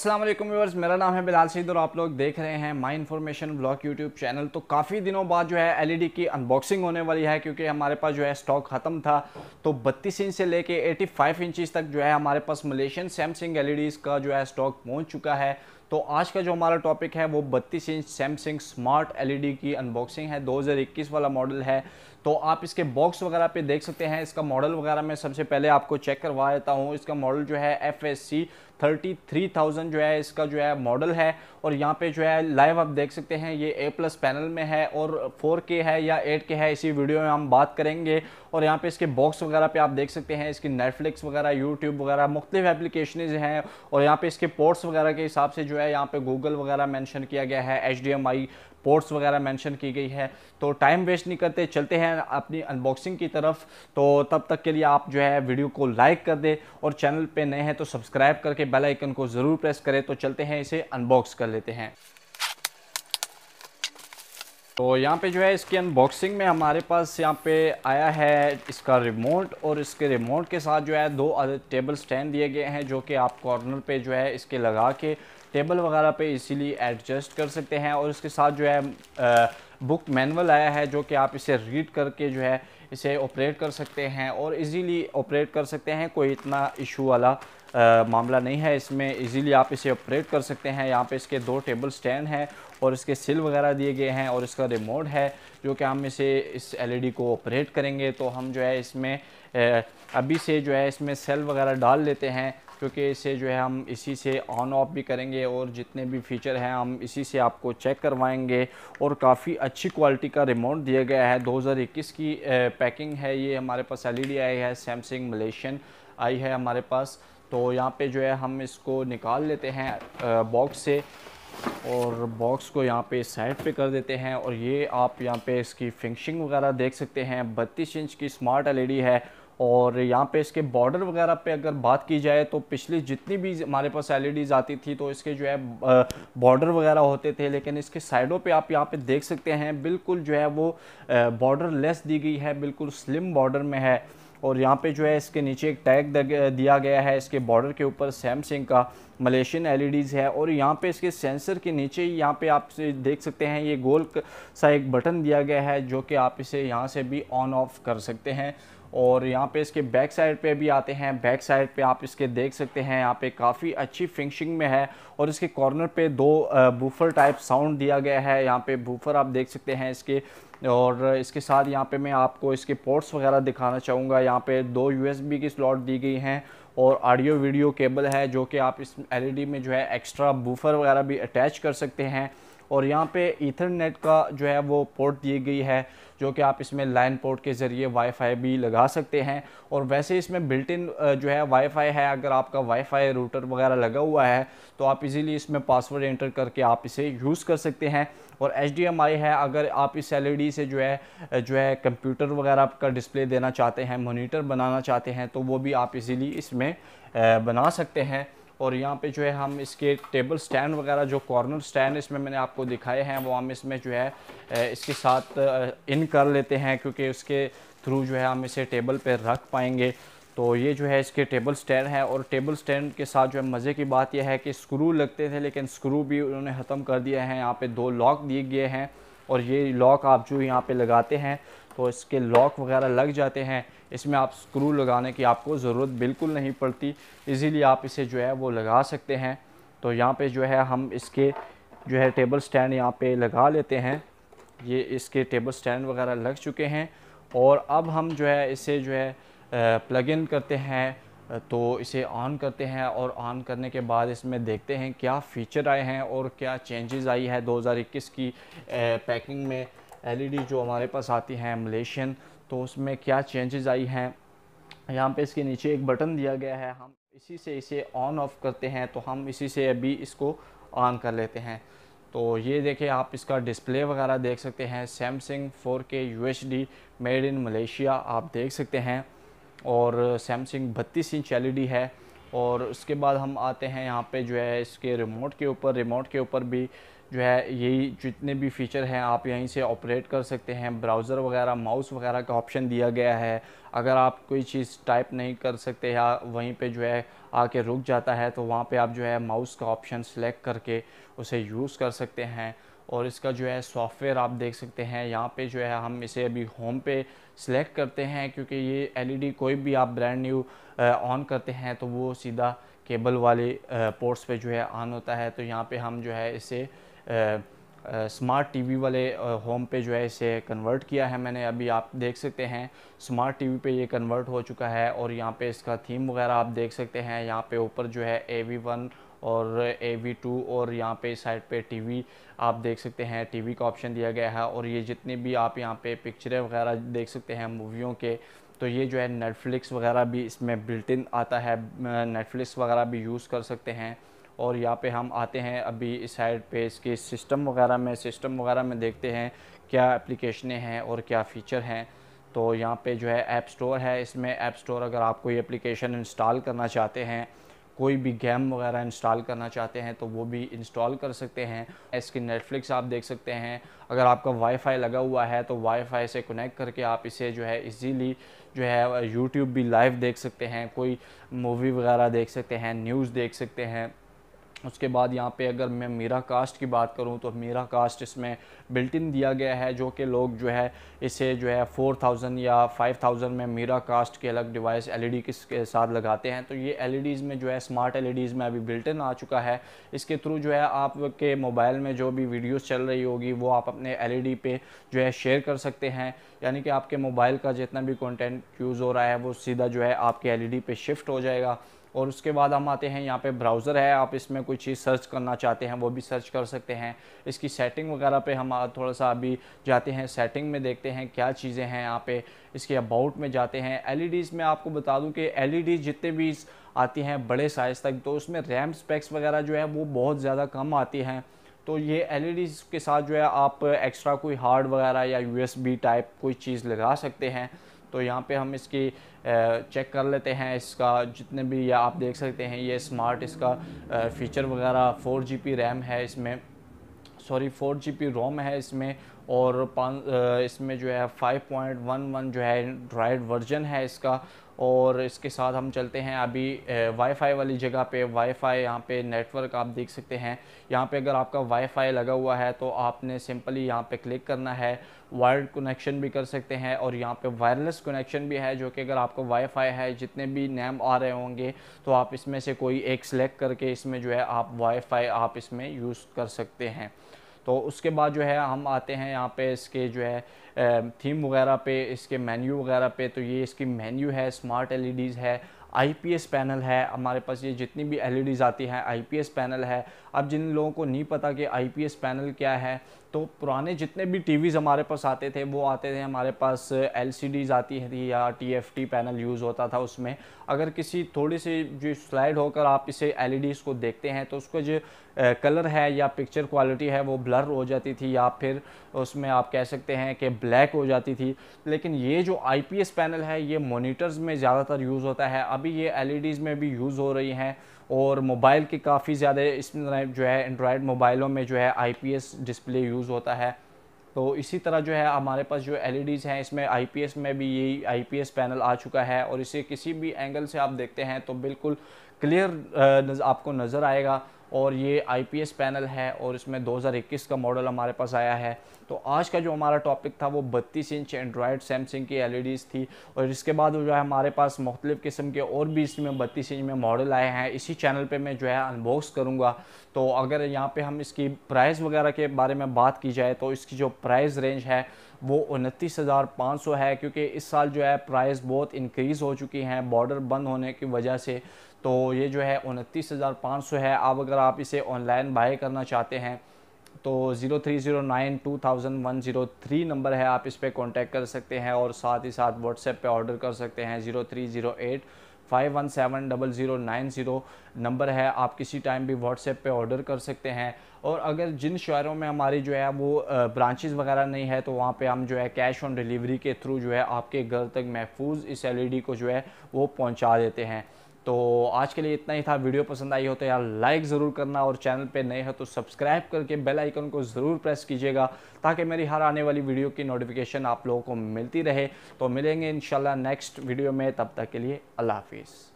Aslam viewers मेरा नाम है बिलाल सईद और आप लोग देख रहे हैं my information blog YouTube channel तो काफ़ी दिनों बाद जो है एलईडी e की अनबॉक्सिंग होने वाली है क्योंकि हमारे पास जो है स्टॉक ख़त्म था तो 32 इंच से लेके 85 इंचेस तक जो है हमारे पास मलेशियन सैमसंग एल का जो है स्टॉक पहुँच चुका है तो आज का जो हमारा टॉपिक है वो 32 इंच सैमसंग स्मार्ट एलईडी की अनबॉक्सिंग है 2021 वाला मॉडल है तो आप इसके बॉक्स वगैरह पे देख सकते हैं इसका मॉडल वगैरह मैं सबसे पहले आपको चेक करवा देता हूँ इसका मॉडल जो है एफ थर्टी थ्री थाउजेंड जो है इसका जो है मॉडल है और यहाँ पे जो है लाइव आप देख सकते हैं ये ए प्लस पैनल में है और 4K है या 8K है इसी वीडियो में हम बात करेंगे और यहाँ पे इसके बॉक्स वगैरह पे आप देख सकते हैं इसकी नेटफ्लिक्स वगैरह यूट्यूब वगैरह मुख्तलिफ एप्लीकेशन हैं और यहाँ पे इसके पोर्ट्स वगैरह के हिसाब से जो है यहाँ पे गूगल वगैरह मैंशन किया गया है एच पोर्ट्स वगैरह मेंशन की गई है तो टाइम वेस्ट नहीं करते चलते हैं अपनी अनबॉक्सिंग की तरफ तो तब तक के लिए आप जो है वीडियो को लाइक कर दे और चैनल पे नए हैं तो सब्सक्राइब करके बेल आइकन को ज़रूर प्रेस करें तो चलते हैं इसे अनबॉक्स कर लेते हैं तो यहाँ पे जो है इसकी अनबॉक्सिंग में हमारे पास यहाँ पे आया है इसका रिमोट और इसके रिमोट के साथ जो है दो टेबल स्टैंड दिए गए हैं जो कि आप कॉर्नर पे जो है इसके लगा के टेबल वगैरह पे इसीलिए एडजस्ट कर सकते हैं और इसके साथ जो है आ, बुक मैनुअल आया है जो कि आप इसे रीड करके जो है इसे ऑपरेट कर सकते हैं और इजीली ऑपरेट कर सकते हैं कोई इतना इशू वाला आ, मामला नहीं है इसमें इजीली आप इसे ऑपरेट कर सकते हैं यहाँ पे इसके दो टेबल स्टैंड हैं और इसके सिल वगैरह दिए गए हैं और इसका रिमोट है जो कि हम इसे इस एलईडी e को ऑपरेट करेंगे तो हम जो है इसमें अभी से जो है इसमें सेल वगैरह डाल लेते हैं क्योंकि इसे जो है हम इसी से ऑन ऑफ भी करेंगे और जितने भी फीचर हैं हम इसी से आपको चेक करवाएंगे और काफ़ी अच्छी क्वालिटी का रिमोट दिया गया है 2021 की पैकिंग है ये हमारे पास एलईडी e आई है सैमसंग मलेशियन आई है हमारे पास तो यहाँ पे जो है हम इसको निकाल लेते हैं बॉक्स से और बॉक्स को यहाँ पे साइड पे कर देते हैं और ये आप यहाँ पे इसकी फिनिशिंग वगैरह देख सकते हैं बत्तीस इंच की स्मार्ट एलईडी e है और यहाँ पे इसके बॉर्डर वगैरह पे अगर बात की जाए तो पिछली जितनी भी हमारे पास एलईडीज़ e आती थी तो इसके जो है बॉर्डर वगैरह होते थे लेकिन इसके साइडों पे आप यहाँ पे देख सकते हैं बिल्कुल जो है वो बॉर्डर लेस दी गई है बिल्कुल स्लिम बॉर्डर में है और यहाँ पे जो है इसके नीचे एक टैग दिया गया है इसके बॉर्डर के ऊपर सैमसंग का मलेशियन एलईडीज़ है और यहाँ पे इसके सेंसर के नीचे ही यहाँ पे आप देख सकते हैं ये गोल सा एक बटन दिया गया है जो कि आप इसे यहाँ से भी ऑन ऑफ कर सकते हैं और यहाँ पे इसके बैक साइड पे भी आते हैं बैक साइड पे आप इसके देख सकते हैं यहाँ पे काफ़ी अच्छी फिनिशिंग में है और इसके कॉर्नर पे दो बूफर टाइप साउंड दिया गया है यहाँ पे बूफर आप देख सकते हैं इसके और इसके साथ यहाँ पे मैं आपको इसके पोर्ट्स वगैरह दिखाना चाहूँगा यहाँ पे दो यूएसबी की स्लॉट दी गई हैं और ऑडियो वीडियो केबल है जो कि आप इस एल में जो है एक्स्ट्रा बूफर वगैरह भी अटैच कर सकते हैं और यहाँ पे ईथरनेट का जो है वो पोर्ट दी गई है जो कि आप इसमें लाइन पोर्ट के ज़रिए वाईफाई भी लगा सकते हैं और वैसे इसमें बिल्ट इन जो है वाईफाई है अगर आपका वाईफाई रूटर वगैरह लगा हुआ है तो आप इजीली इसमें पासवर्ड एंटर करके आप इसे यूज़ कर सकते हैं और एच है अगर आप इस एल e से जो है जो है कंप्यूटर वगैरह आपका डिस्प्ले देना चाहते हैं मोनीटर बनाना चाहते हैं तो वो भी आप इज़िली इसमें बना सकते हैं और यहाँ पे जो है हम इसके टेबल स्टैंड वगैरह जो कॉर्नर स्टैंड इसमें मैंने आपको दिखाए हैं वो हम इसमें जो है इसके साथ इन कर लेते हैं क्योंकि उसके थ्रू जो है हम इसे टेबल पर रख पाएंगे तो ये जो है इसके टेबल स्टैंड है और टेबल स्टैंड के साथ जो है मज़े की बात यह है कि स्क्रू लगते थे लेकिन स्क्रू भी उन्होंने ख़त्म कर दिया है यहाँ पे दो लॉक दिए गए हैं और ये लॉक आप जो यहाँ पे लगाते हैं तो इसके लॉक वगैरह लग जाते हैं इसमें आप स्क्रू लगाने की आपको ज़रूरत बिल्कुल नहीं पड़ती इजीली आप इसे जो है वो लगा सकते हैं तो यहाँ पे जो है हम इसके जो है टेबल स्टैंड यहाँ पे लगा लेते हैं ये इसके टेबल स्टैंड वगैरह लग चुके हैं और अब हम जो है इसे जो है प्लग इन करते हैं तो इसे ऑन करते हैं और ऑन करने के बाद इसमें देखते हैं क्या फ़ीचर आए हैं और क्या चेंजेस आई है 2021 की पैकिंग में एलईडी e जो हमारे पास आती हैं मलेशियन तो उसमें क्या चेंजेस आई हैं यहाँ पे इसके नीचे एक बटन दिया गया है हम इसी से इसे ऑन ऑफ करते हैं तो हम इसी से अभी इसको ऑन कर लेते हैं तो ये देखें आप इसका डिस्प्ले वगैरह देख सकते हैं Samsung four K made in Malaysia आप देख सकते हैं और सैमसंग बत्तीस इंच एल e है और उसके बाद हम आते हैं यहाँ पे जो है इसके रिमोट के ऊपर रिमोट के ऊपर भी जो है यही जितने भी फीचर हैं आप यहीं से ऑपरेट कर सकते हैं ब्राउज़र वगैरह माउस वगैरह का ऑप्शन दिया गया है अगर आप कोई चीज़ टाइप नहीं कर सकते या वहीं पे जो है आके रुक जाता है तो वहाँ पे आप जो है माउस का ऑप्शन सेलेक्ट करके उसे यूज़ कर सकते हैं और इसका जो है सॉफ्टवेयर आप देख सकते हैं यहाँ पे जो है हम इसे अभी होम पे सिलेक्ट करते हैं क्योंकि ये एलईडी कोई भी आप ब्रांड न्यू ऑन करते हैं तो वो सीधा केबल वाले पोर्ट्स पे जो है ऑन होता है तो यहाँ पे हम जो है इसे स्मार्ट टीवी वाले होम पे जो है इसे कन्वर्ट किया है मैंने अभी आप देख सकते हैं स्मार्ट टी वी ये कन्वर्ट हो चुका है और यहाँ पर इसका थीम वगैरह आप देख सकते हैं यहाँ पर ऊपर जो है ए वी वन और ए वी टू और यहाँ पे साइड पे टी वी आप देख सकते हैं टी वी का ऑप्शन दिया गया है और ये जितने भी आप यहाँ पे पिक्चरें वगैरह देख सकते हैं मूवियों के तो ये जो है नेटफ्लिक्स वगैरह भी इसमें बिल्ट इन आता है नेटफ्लिक्स वगैरह भी यूज़ कर सकते हैं और यहाँ पे हम आते हैं अभी इस साइड पे इसके सिस्टम वगैरह में सिस्टम वगैरह में देखते हैं क्या एप्लीकेशनें हैं और क्या फ़ीचर हैं तो यहाँ पे जो है ऐप स्टोर है इसमें ऐप स्टोर अगर आप कोई एप्लीकेशन इंस्टॉल करना चाहते हैं कोई भी गेम वगैरह इंस्टॉल करना चाहते हैं तो वो भी इंस्टॉल कर सकते हैं इसकी नेटफ्लिक्स आप देख सकते हैं अगर आपका वाईफाई लगा हुआ है तो वाईफाई से कनेक्ट करके आप इसे जो है इजीली जो है यूट्यूब भी लाइव देख सकते हैं कोई मूवी वगैरह देख सकते हैं न्यूज़ देख सकते हैं उसके बाद यहाँ पे अगर मैं मेरा कास्ट की बात करूँ तो मेरा कास्ट इसमें बिल्ट इन दिया गया है जो कि लोग जो है इसे जो है 4000 या 5000 में मेरा कास्ट के अलग डिवाइस e एलईडी के साथ लगाते हैं तो ये एलईडीज़ e में जो है स्मार्ट एलईडीज़ e में अभी बिल्ट इन आ चुका है इसके थ्रू जो है आपके मोबाइल में जो भी वीडियोज़ चल रही होगी वो आप अपने एल पे जो है शेयर कर सकते हैं यानी कि आपके मोबाइल का जितना भी कॉन्टेंट यूज़ हो रहा है वो सीधा जो है आपके एल पे शिफ्ट हो जाएगा और उसके बाद हम आते हैं यहाँ पे ब्राउज़र है आप इसमें कोई चीज़ सर्च करना चाहते हैं वो भी सर्च कर सकते हैं इसकी सेटिंग वगैरह पे हम थोड़ा सा अभी जाते हैं सेटिंग में देखते हैं क्या चीज़ें हैं यहाँ पे इसके अबाउट में जाते हैं एल e में आपको बता दूँ कि एल e जितने भी आती हैं बड़े साइज़ तक तो उसमें रैम स्पेक्स वगैरह जो है वो बहुत ज़्यादा कम आती हैं तो ये एल e के साथ जो है आप एक्स्ट्रा कोई हार्ड वगैरह या यू टाइप कोई चीज़ लगा सकते हैं तो यहाँ पे हम इसकी चेक कर लेते हैं इसका जितने भी या आप देख सकते हैं ये स्मार्ट इसका फ़ीचर वगैरह फ़ोर जी रैम है इसमें sorry four G B ROM है इसमें और इसमें जो है 5.11 जो है एंड्रॉयड वर्जन है इसका और इसके साथ हम चलते हैं अभी वाईफाई वाली जगह पे वाईफाई यहाँ पे नेटवर्क आप देख सकते हैं यहाँ पे अगर आपका वाईफाई लगा हुआ है तो आपने सिंपली यहाँ पे क्लिक करना है वायर्ड कनेक्शन भी कर सकते हैं और यहाँ पे वायरलेस कनेक्शन भी है जो कि अगर आपको वाईफाई है जितने भी नेम आ रहे होंगे तो आप इसमें से कोई एक सिलेक्ट करके इसमें जो है आप वाईफाई आप इसमें यूज़ कर सकते हैं तो उसके बाद जो है हम आते हैं यहाँ पे इसके जो है थीम वगैरह पे इसके मेन्यू वगैरह पे तो ये इसकी मेन्यू है स्मार्ट एलईडीज़ e है आईपीएस पैनल है हमारे पास ये जितनी भी एलईडीज़ e आती हैं आईपीएस पैनल है अब जिन लोगों को नहीं पता कि आईपीएस पैनल क्या है तो पुराने जितने भी टीवीज़ हमारे पास आते थे वो आते थे हमारे पास एलसीडीज़ आती थी या टीएफटी पैनल यूज़ होता था उसमें अगर किसी थोड़ी सी जो स्लाइड होकर आप इसे एलईडीज़ e को देखते हैं तो उसका जो कलर है या पिक्चर क्वालिटी है वो ब्लर हो जाती थी या फिर उसमें आप कह सकते हैं कि ब्लैक हो जाती थी लेकिन ये जो आई पैनल है ये मोनीटर्स में ज़्यादातर यूज़ होता है अभी ये एल e में भी यूज़ हो रही हैं और मोबाइल के काफ़ी ज़्यादा इस तरह जो है एंड्रॉयड मोबाइलों में जो है आईपीएस डिस्प्ले यूज़ होता है तो इसी तरह जो है हमारे पास जो एलईडीज़ e हैं इसमें आईपीएस में भी यही आईपीएस पैनल आ चुका है और इसे किसी भी एंगल से आप देखते हैं तो बिल्कुल क्लियर आपको नज़र आएगा और ये आईपीएस पैनल है और इसमें 2021 का मॉडल हमारे पास आया है तो आज का जो हमारा टॉपिक था वो बत्तीस इंच एंड्रॉयड सैमसंग की एल e थी और इसके बाद जो है हमारे पास मुख्तलिफ़ किस्म के और भी इसमें बत्तीस इंच में मॉडल आए हैं इसी चैनल पर मैं जो है अनबॉक्स करूँगा तो अगर यहाँ पर हम इसकी प्राइस वगैरह के बारे में बात की जाए तो इसकी जो प्राइस रेंज है वो उनतीस हज़ार पाँच सौ है क्योंकि इस साल जो है प्राइस बहुत इंक्रीज़ हो चुकी हैं बॉर्डर बंद होने की वजह से तो ये जो है उनतीस हज़ार पाँच सौ है अब अगर आप इसे ऑनलाइन बाई करना चाहते हैं तो zero three zero nine two thousand one zero three number है आप इस पर कॉन्टेक्ट कर सकते हैं और साथ ही साथ व्हाट्सएप पे ऑर्डर कर सकते हैं zero three zero eight five one seven double zero nine zero number है आप किसी टाइम भी व्हाट्सएप पे ऑर्डर कर सकते हैं और अगर जिन शहरों में हमारी जो है वो ब्रांचेज़ वगैरह नहीं है तो वहाँ पे हम जो है कैश ऑन डिलीवरी के थ्रू जो है आपके घर तक महफूज इस एल को जो है वो पहुँचा देते हैं तो आज के लिए इतना ही था वीडियो पसंद आई हो तो यार लाइक ज़रूर करना और चैनल पे नए हो तो सब्सक्राइब करके बेल आइकन को ज़रूर प्रेस कीजिएगा ताकि मेरी हर आने वाली वीडियो की नोटिफिकेशन आप लोगों को मिलती रहे तो मिलेंगे इन नेक्स्ट वीडियो में तब तक के लिए अल्लाह हाफिज़